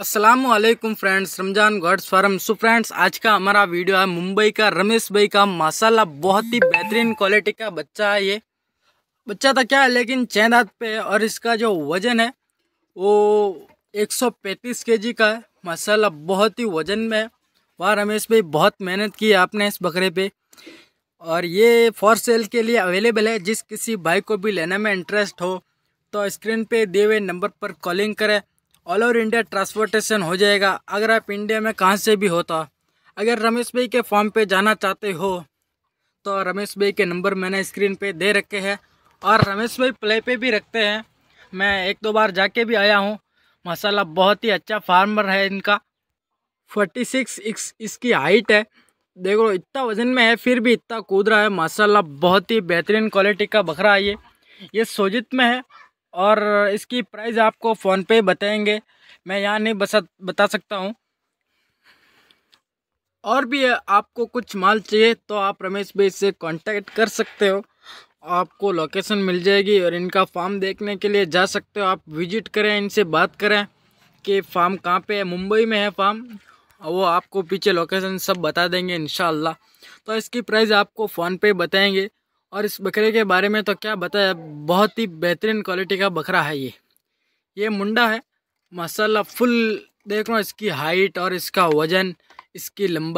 Aslam friends Ramzan गॉड्स फॉरम so friends आज का हमारा वीडियो है मुंबई का रमेश भाई का माशाला बहुत ही बेहतरीन क्वालिटी का बच्चा है ये बच्चा तो क्या है लेकिन हाथ पे है और इसका जो वज़न है वो 135 केजी का है माशाला बहुत ही वज़न में है वाह रमेश भाई बहुत मेहनत की है आपने इस बकरे पे और ये फॉर सेल के लिए अवेलेबल है जिस किसी भाई को भी लेने में इंटरेस्ट हो तो स्क्रीन पे दिए हुए नंबर पर कॉलिंग करें ऑल ओवर इंडिया ट्रांसपोर्टेशन हो जाएगा अगर आप इंडिया में कहाँ से भी होता तो। अगर रमेश भाई के फॉर्म पे जाना चाहते हो तो रमेश भाई के नंबर मैंने स्क्रीन पे दे रखे हैं और रमेश भाई प्ले पे भी रखते हैं मैं एक दो बार जाके भी आया हूँ मसाला बहुत ही अच्छा फार्मर है इनका फोर्टी सिक्स इसकी हाइट है देखो इतना वजन में है फिर भी इतना कूद रहा है माशाला बहुत ही बेहतरीन क्वालिटी का बकरा है ये ये सोजित में है और इसकी प्राइस आपको फ़ोन पे बताएंगे मैं यहाँ नहीं बस बता सकता हूँ और भी आपको कुछ माल चाहिए तो आप रमेश भाई से कांटेक्ट कर सकते हो आपको लोकेशन मिल जाएगी और इनका फार्म देखने के लिए जा सकते हो आप विजिट करें इनसे बात करें कि फार्म कहाँ पे है मुंबई में है फार्म वो आपको पीछे लोकेशन सब बता देंगे इन तो इसकी प्राइस आपको फ़ोन पे बताएंगे और इस बकरे के बारे में तो क्या बताया बहुत ही बेहतरीन क्वालिटी का बकरा है ये ये मुंडा है माशाल्लाह फुल देख रहा इसकी हाइट और इसका वज़न इसकी लंबा